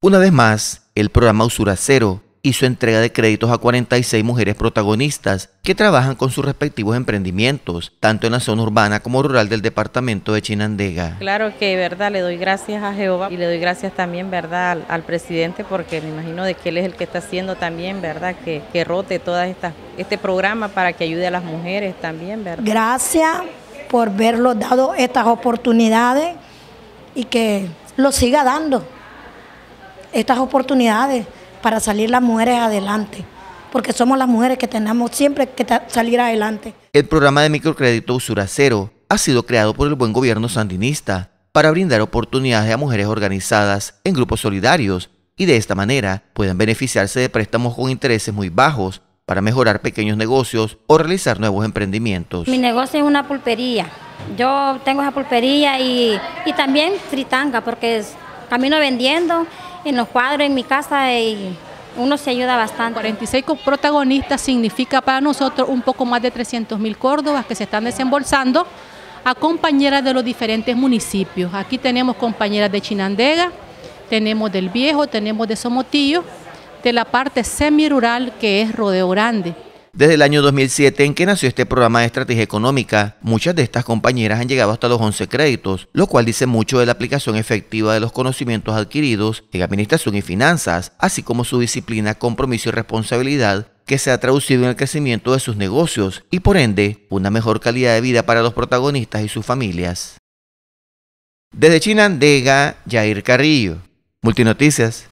Una vez más, el programa Usura Cero hizo entrega de créditos a 46 mujeres protagonistas que trabajan con sus respectivos emprendimientos, tanto en la zona urbana como rural del departamento de Chinandega. Claro que, verdad, le doy gracias a Jehová y le doy gracias también, verdad, al, presidente, porque me imagino de que él es el que está haciendo también, verdad, que, que rote todo este programa para que ayude a las mujeres también, verdad. Gracias por verlo dado estas oportunidades y que lo siga dando estas oportunidades para salir las mujeres adelante, porque somos las mujeres que tenemos siempre que salir adelante. El programa de microcrédito Usura Cero ha sido creado por el buen gobierno sandinista para brindar oportunidades a mujeres organizadas en grupos solidarios y de esta manera ...pueden beneficiarse de préstamos con intereses muy bajos para mejorar pequeños negocios o realizar nuevos emprendimientos. Mi negocio es una pulpería. Yo tengo esa pulpería y, y también fritanga porque camino vendiendo en los cuadros, en mi casa uno se ayuda bastante. 46 protagonistas significa para nosotros un poco más de 300 mil córdobas que se están desembolsando a compañeras de los diferentes municipios. Aquí tenemos compañeras de Chinandega, tenemos del Viejo, tenemos de Somotillo, de la parte semirural que es Rodeo Grande. Desde el año 2007 en que nació este programa de estrategia económica, muchas de estas compañeras han llegado hasta los 11 créditos, lo cual dice mucho de la aplicación efectiva de los conocimientos adquiridos en administración y finanzas, así como su disciplina, compromiso y responsabilidad que se ha traducido en el crecimiento de sus negocios y por ende una mejor calidad de vida para los protagonistas y sus familias. Desde China Dega, Jair Carrillo, Multinoticias.